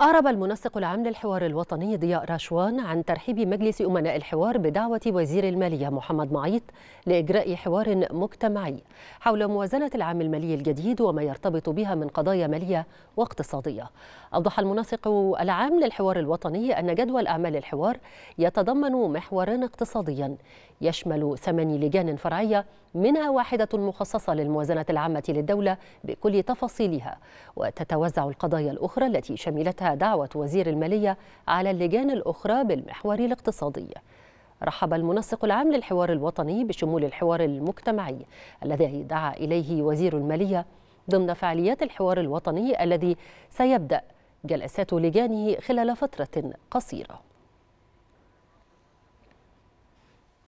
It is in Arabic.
أعرب المنسق العام للحوار الوطني ضياء رشوان عن ترحيب مجلس أمناء الحوار بدعوة وزير المالية محمد معيط لإجراء حوار مجتمعي حول موازنة العام المالي الجديد وما يرتبط بها من قضايا مالية واقتصادية. أوضح المنسق العام للحوار الوطني أن جدول أعمال الحوار يتضمن محورا اقتصاديا يشمل ثماني لجان فرعية منها واحدة مخصصة للموازنة العامة للدولة بكل تفاصيلها وتتوزع القضايا الأخرى التي شملتها دعوة وزير المالية على اللجان الأخرى بالمحور الاقتصادي رحب المنسق العام للحوار الوطني بشمول الحوار المجتمعي الذي دعا إليه وزير المالية ضمن فعاليات الحوار الوطني الذي سيبدأ جلسات لجانه خلال فترة قصيرة